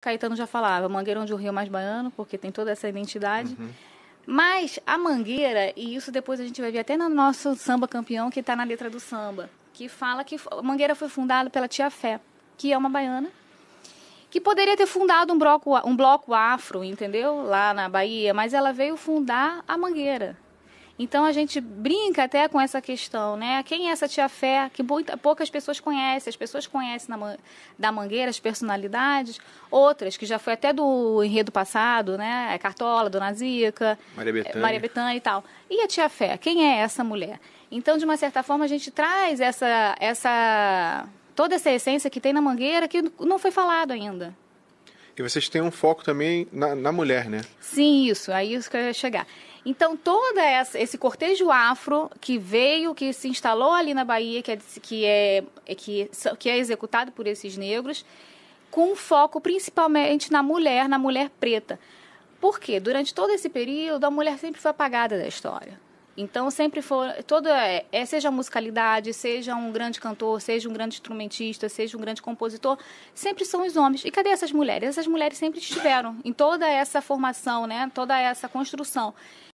Caetano já falava, Mangueira é onde o rio é mais baiano, porque tem toda essa identidade. Uhum. Mas a Mangueira, e isso depois a gente vai ver até no nosso samba campeão, que está na letra do samba, que fala que a Mangueira foi fundada pela Tia Fé, que é uma baiana, que poderia ter fundado um bloco, um bloco afro, entendeu? Lá na Bahia, mas ela veio fundar a Mangueira. Então a gente brinca até com essa questão, né? Quem é essa tia Fé? Que poucas pessoas conhecem. As pessoas conhecem da Mangueira as personalidades, outras que já foi até do enredo passado, né? É Cartola, Dona Zica, Maria é, Bethânia, Maria e tal. E a tia Fé? Quem é essa mulher? Então, de uma certa forma, a gente traz essa, essa toda essa essência que tem na Mangueira que não foi falado ainda. E vocês têm um foco também na, na mulher, né? Sim, isso. Aí é isso que eu ia chegar. Então, todo esse cortejo afro que veio, que se instalou ali na Bahia, que é, que é, é que, que é executado por esses negros, com foco principalmente na mulher, na mulher preta. Por quê? Durante todo esse período, a mulher sempre foi apagada da história. Então, sempre foi. Toda, é, é seja musicalidade, seja um grande cantor, seja um grande instrumentista, seja um grande compositor, sempre são os homens. E cadê essas mulheres? Essas mulheres sempre estiveram em toda essa formação, né? toda essa construção.